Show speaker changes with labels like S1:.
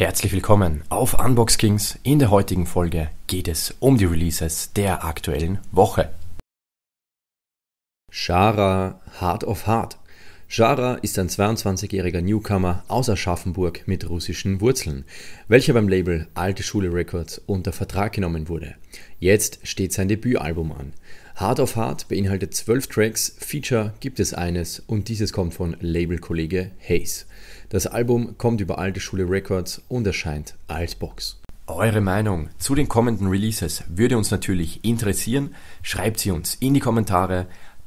S1: Herzlich willkommen auf Unbox Kings. In der heutigen Folge geht es um die Releases der aktuellen Woche. Shara Heart of Heart Jara ist ein 22-jähriger Newcomer aus Aschaffenburg mit russischen Wurzeln, welcher beim Label Alte Schule Records unter Vertrag genommen wurde. Jetzt steht sein Debütalbum an. Hard of Heart beinhaltet 12 Tracks, Feature gibt es eines und dieses kommt von Labelkollege Hayes. Das Album kommt über Alte Schule Records und erscheint als Box. Eure Meinung zu den kommenden Releases würde uns natürlich interessieren. Schreibt sie uns in die Kommentare